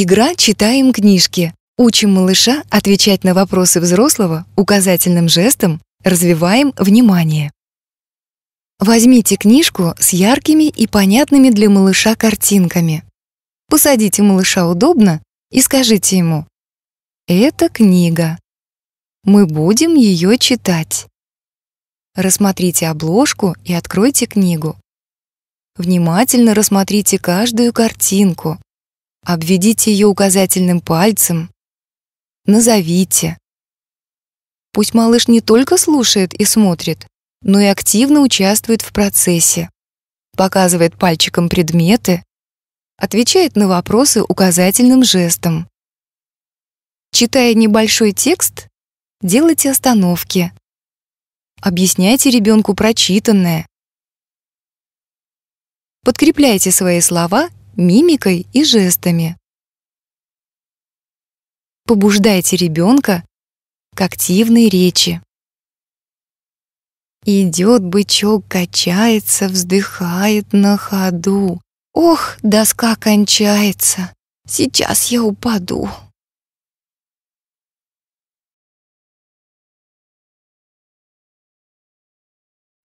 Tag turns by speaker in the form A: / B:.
A: Игра «Читаем книжки». Учим малыша отвечать на вопросы взрослого указательным жестом, развиваем внимание. Возьмите книжку с яркими и понятными для малыша картинками. Посадите малыша удобно и скажите ему «Это книга. Мы будем ее читать». Рассмотрите обложку и откройте книгу. Внимательно рассмотрите каждую картинку. Обведите ее указательным пальцем. Назовите. Пусть малыш не только слушает и смотрит, но и активно участвует в процессе. Показывает пальчиком предметы, отвечает на вопросы указательным жестом. Читая небольшой текст, делайте остановки. Объясняйте ребенку прочитанное. Подкрепляйте свои слова мимикой и жестами. Побуждайте ребенка к активной речи. Идет бычок, качается, вздыхает на ходу. Ох, доска кончается, сейчас я упаду.